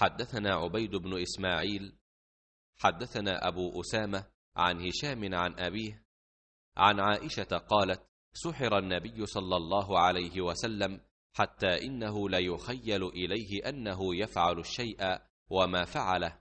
حدثنا عبيد بن إسماعيل حدثنا أبو أسامة عن هشام عن أبيه عن عائشة قالت سحر النبي صلى الله عليه وسلم حتى إنه ليخيل إليه أنه يفعل الشيء وما فعله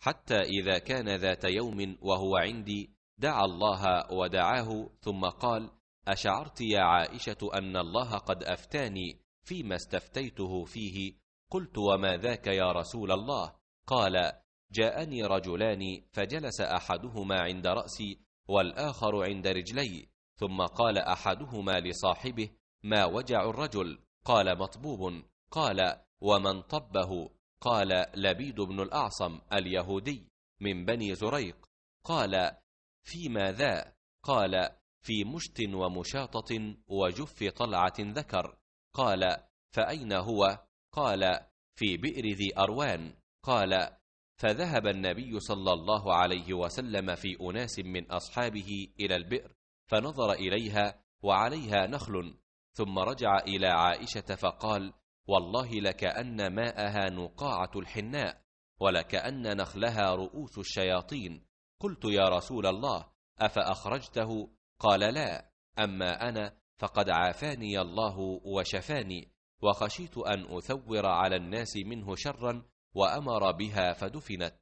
حتى إذا كان ذات يوم وهو عندي دعا الله ودعاه ثم قال أشعرت يا عائشة أن الله قد أفتاني فيما استفتيته فيه قلت وما ذاك يا رسول الله قال جاءني رجلان فجلس احدهما عند راسي والاخر عند رجلي ثم قال احدهما لصاحبه ما وجع الرجل قال مطبوب قال ومن طبه قال لبيد بن الاعصم اليهودي من بني زريق قال فيما ذا قال في مشت ومشاطه وجف طلعه ذكر قال فاين هو قال في بئر ذي أروان قال فذهب النبي صلى الله عليه وسلم في أناس من أصحابه إلى البئر فنظر إليها وعليها نخل ثم رجع إلى عائشة فقال والله لكأن ماءها نقاعة الحناء ولكأن نخلها رؤوس الشياطين قلت يا رسول الله أفأخرجته قال لا أما أنا فقد عافاني الله وشفاني وخشيت أن أثور على الناس منه شرا وأمر بها فدفنت